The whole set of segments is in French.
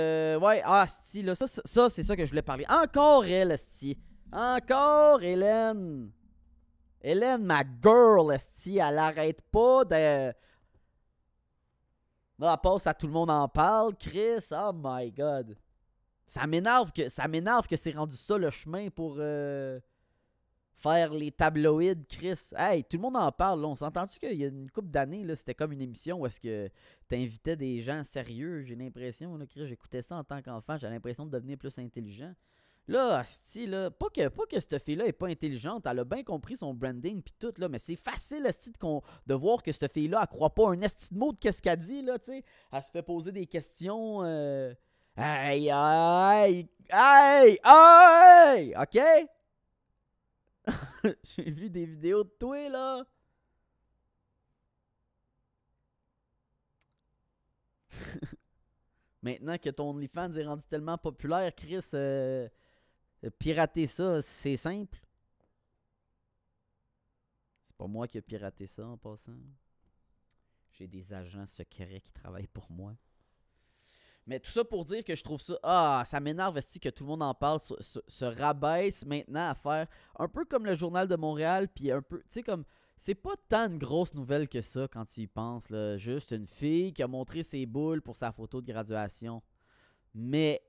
Euh, ouais, ah, sty, là, ça, c'est ça que je voulais parler. Encore elle, sty, Encore Hélène. Hélène, ma girl, sty, elle arrête pas de... Là, elle passe à tout le monde en parle, Chris, oh my god. Ça m'énerve que que c'est rendu ça le chemin pour... Euh, faire les tabloïds, Chris. Hey, tout le monde en parle. On s'entend-tu qu'il y a une couple d'années, c'était comme une émission où est-ce que t'invitais des gens sérieux, j'ai l'impression. Chris, j'écoutais ça en tant qu'enfant, j'ai l'impression de devenir plus intelligent. Là, Asti, là, pas que, pas que cette fille-là est pas intelligente, elle a bien compris son branding puis tout, là, mais c'est facile, Asti, de, voir que cette fille-là, elle croit pas un Asti de mot de ce qu'elle dit, là, tu sais. Elle se fait poser des questions. Euh... Hey, hey, hey, hey, OK? J'ai vu des vidéos de toi, là. Maintenant que ton OnlyFans est rendu tellement populaire, Chris, euh, euh, pirater ça, c'est simple. C'est pas moi qui ai piraté ça en passant. J'ai des agents secrets qui travaillent pour moi. Mais tout ça pour dire que je trouve ça. Ah, ça m'énerve, que tout le monde en parle, se, rabaisse maintenant à faire un peu comme le Journal de Montréal, puis un peu. Tu sais, comme. C'est pas tant une grosse nouvelle que ça quand tu y penses, là. Juste une fille qui a montré ses boules pour sa photo de graduation. Mais.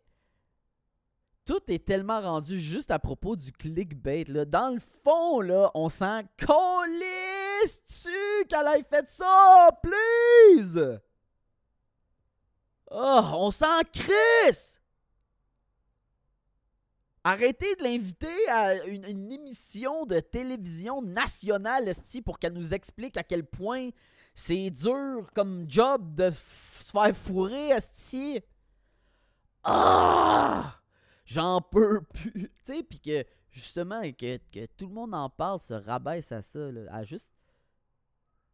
Tout est tellement rendu juste à propos du clickbait, là. Dans le fond, là, on sent... colisse-tu qu'elle ait fait ça, please! Oh, on sent Chris. Arrêtez de l'inviter à une, émission de télévision nationale, Esti, pour qu'elle nous explique à quel point c'est dur comme job de se faire fourrer, Esti. Ah! J'en peux plus. Tu sais, puis que justement, que, que, tout le monde en parle se rabaisse à ça, là, à juste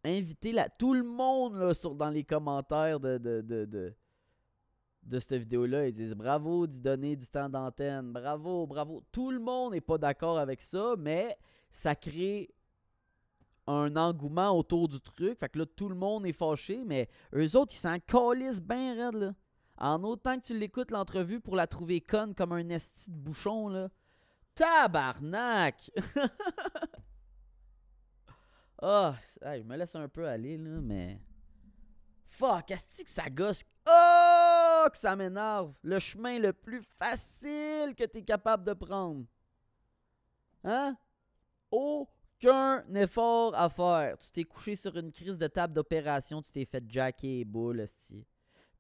inviter tout le monde là, sur, dans les commentaires de, de de cette vidéo-là, ils disent bravo d'y donner du temps d'antenne, bravo, bravo. Tout le monde n'est pas d'accord avec ça, mais ça crée un engouement autour du truc. Fait que là, tout le monde est fâché, mais eux autres, ils s'en calissent bien raide, là. En autant que tu l'écoutes, l'entrevue, pour la trouver conne comme un esti de bouchon, là. Tabarnak! Ah, je me laisse un peu aller, là, mais... Fuck, est que ça gosse... Oh! que ça m'énerve. Le chemin le plus facile que tu es capable de prendre. Hein? Aucun effort à faire. Tu t'es couché sur une crise de table d'opération, tu t'es fait jacker et boule,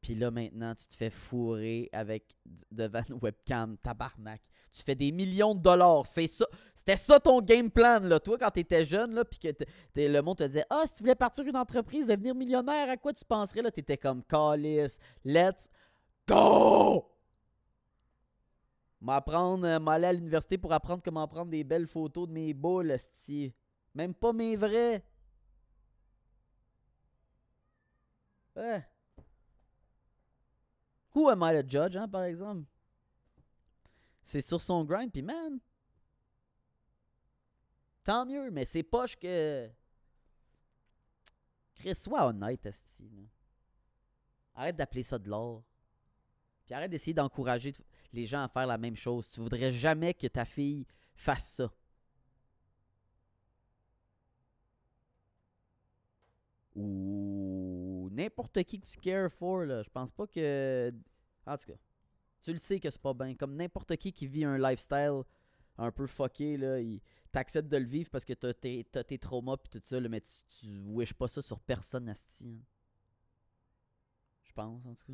Puis là, maintenant, tu te fais fourrer avec devant une webcam, tabarnak. Tu fais des millions de dollars. C'est ça. C'était ça ton game plan, là. Toi, quand t'étais jeune, là, puis que le monde te disait Ah, si tu voulais partir une entreprise, devenir millionnaire, à quoi tu penserais, là T'étais comme callis Let's M'apprendre, euh, m'aller à l'université pour apprendre comment prendre des belles photos de mes boules, sti. Même pas mes vrais. Ouais. Who am I to judge, hein, par exemple? C'est sur son grind, puis man. Tant mieux, mais c'est poche que. Chris, sois honnête, sti. Arrête d'appeler ça de l'or. Puis arrête d'essayer d'encourager les gens à faire la même chose. Tu voudrais jamais que ta fille fasse ça. Ou n'importe qui que tu cares for, là. Je pense pas que. En tout cas, tu le sais que c'est pas bien. Comme n'importe qui qui vit un lifestyle un peu fucké, là, il... t'acceptes de le vivre parce que tu tes, tes, traumas puis tout ça, mais tu, ne wishes pas ça sur personne, Asti. Hein. Je pense, en tout cas.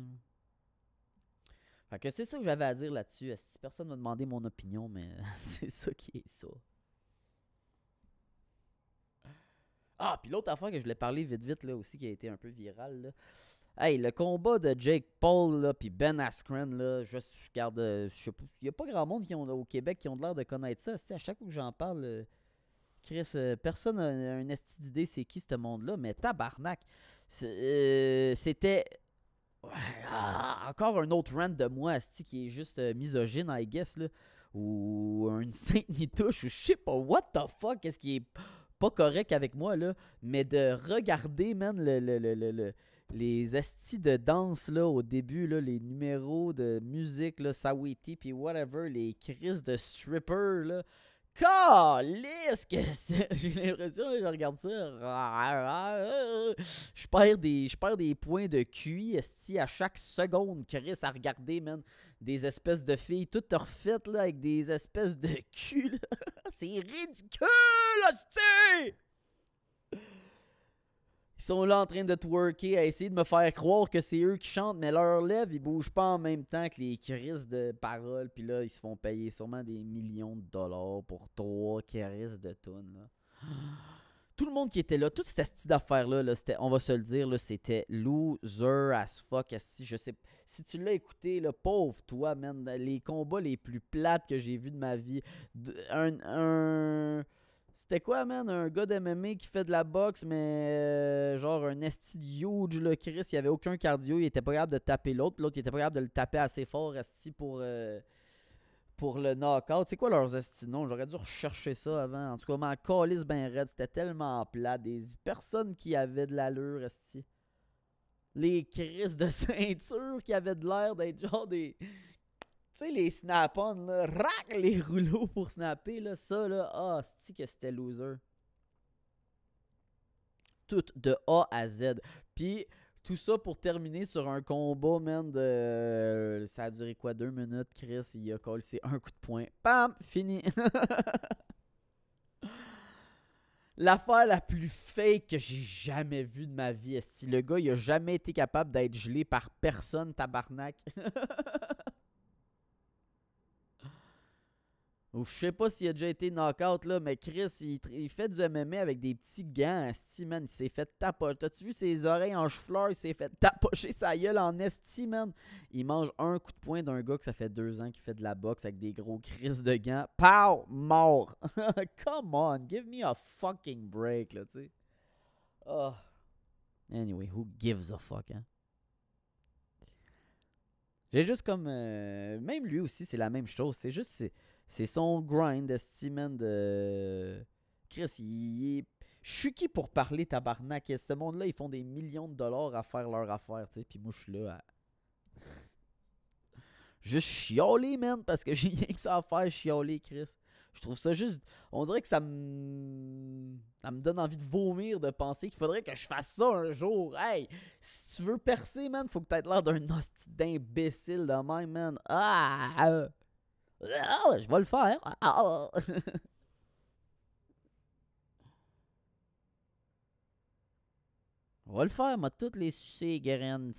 Fait que c'est ça que j'avais à dire là-dessus. Si personne m'a demandé mon opinion, mais c'est ça qui est ça. Ah, puis l'autre affaire que je voulais parler vite vite là aussi qui a été un peu viral là. Hey, le combat de Jake Paul là puis Ben Askren là, je regarde euh, je sais pas, il y a pas grand monde qui ont, au Québec qui ont l'air de connaître ça, à chaque fois que j'en parle euh, Chris, euh, personne n'a une d'idée c'est qui ce monde-là, mais tabarnak. C'était encore un autre rant de moi, Asti, qui est juste euh, misogyne, I guess, là. Ou une sainte nitouche, ou je sais pas, what the fuck, qu'est-ce qui est pas correct avec moi, là. Mais de regarder, man, le, les astis de danse, là, au début, là, les numéros de musique, là, Sawiti, puis whatever, les crises de stripper, là. Calisse que J'ai l'impression, je regarde ça. Je perds des, je perds des points de QI esti à chaque seconde, Chris, à regarder, man. Des espèces de filles toutes refaites, là, avec des espèces de cul, C'est ridicule, esti! Ils sont là en train de twerker, à essayer de me faire croire que c'est eux qui chantent, mais leurs lèvres, ils bougent pas en même temps que les crises de paroles. Puis là, ils se font payer sûrement des millions de dollars pour trois Chris de tunes Là. Tout le monde qui était là, toute cette style d'affaire-là, là, on va se le dire, c'était loser as fuck. Asti, je sais, si tu l'as écouté, le pauvre toi, man, les combats les plus plates que j'ai vus de ma vie. un, C'était quoi, man? Un gars de MMA qui fait de la boxe, mais euh, genre un esti huge, le Chris. Il n'y avait aucun cardio. Il était pas capable de taper l'autre. L'autre, il était pas capable de le taper assez fort, asti, pour, euh, pour le knockout. C'est quoi leurs estinons? J'aurais dû rechercher ça avant. En tout cas, ma calice ben red c'était tellement plat. Des personnes qui avaient de l'allure, esti. Les crises de ceinture qui avaient de l'air d'être genre des... Tu sais, les snap-on, là, les rouleaux pour snapper, là, ça, là, ah, que c'était loser. Tout de A à Z. Puis, tout ça pour terminer sur un combat, man, de. Euh, ça a duré quoi, deux minutes, Chris? Il a collé un coup de poing. Pam! Fini! L'affaire la plus fake que j'ai jamais vue de ma vie, est le gars, il a jamais été capable d'être gelé par personne, tabarnak. je sais pas s'il a déjà été knockout, là, mais Chris, il, fait du MMA avec des petits gants. Esti, man, il s'est fait tapocher. T'as-tu vu ses oreilles en chou Il s'est fait tapocher sa gueule en esti, Il mange un coup de poing d'un gars que ça fait deux ans qu'il fait de la boxe avec des gros crises de gants. Pow! Mort! Come on, give me a fucking break, là, tu sais. Ah. Anyway, who gives a fuck, hein? J'ai juste comme. Euh, même lui aussi, c'est la même chose. C'est juste. C'est son grind de De... Chris, il est. Je suis qui pour parler tabarnak? Et ce monde-là, ils font des millions de dollars à faire leur affaire, tu sais. Puis moi, je suis là à. Juste chioler, man, parce que j'ai rien que ça à faire, chialer, Chris. Je trouve ça juste. On dirait que ça me. Ça me donne envie de vomir de penser qu'il faudrait que je fasse ça un jour. Hey, si tu veux percer, man, faut que t'aies l'air d'un hostie d'imbécile de même, man. Ah! ah je vais le faire. Ah! On va le faire, moi, toutes les sucer graines,